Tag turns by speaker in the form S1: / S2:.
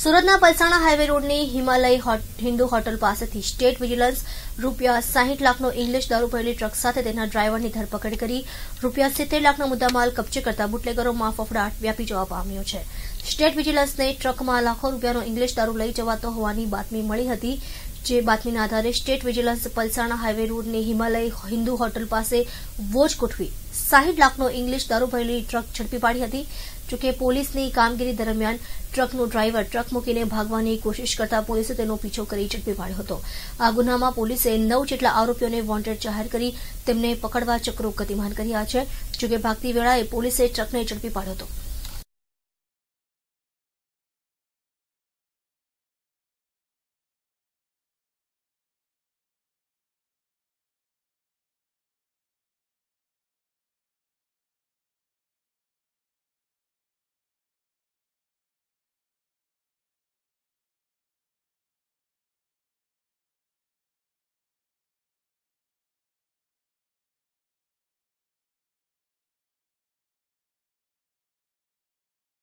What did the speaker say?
S1: સુરતના પલસાણા હાઈવે રોડની હિમાલય હિન્દુ હોટલ પાસેથી સ્ટેટ વિજિલન્સ રૂપિયા સાહીઠ લાખનો ઇંગ્લિશ દારૂ ભરેલી ટ્રક સાથે તેના ડ્રાઈવરની ધરપકડ કરી રૂપિયા સિત્તેર લાખનો મુદ્દામાલ કબજે કરતા બુટલેગરોમાં ફફડાટ વ્યાપી જવા પામ્યો છે સ્ટેટ વિજિલન્સને ટ્રકમાં લાખો રૂપિયાનો ઇંગ્લિશ દારૂ લઈ જવાતો હોવાની બાતમી મળી હતી જે બાતમીના આધારે સ્ટેટ વિજિલન્સ પલસાણા હાઈવે રોડની હિમાલય હિન્દુ હોટલ પાસે વોચ ગોઠવી સાહીઠ લાખનો ઇંગ્લિશ દારૂ ભરેલી ટ્રક ઝડપી પાડી હતી જોકે પોલીસની કામગીરી દરમિયાન ટ્રકનો ડ્રાઈવર ટ્રક મૂકીને ભાગવાની કોશિશ કરતા પોલીસે તેનો પીછો કરી ઝડપી પાડ્યો હતો આ ગુનામાં પોલીસે નવ જેટલા આરોપીઓને વોન્ટેડ જાહેર કરી તેમને પકડવા ચક્રો ગતિમાન કર્યા છે જોકે ભાગતી વેળાએ પોલીસે ટ્રકને ઝડપી પાડ્યો હતો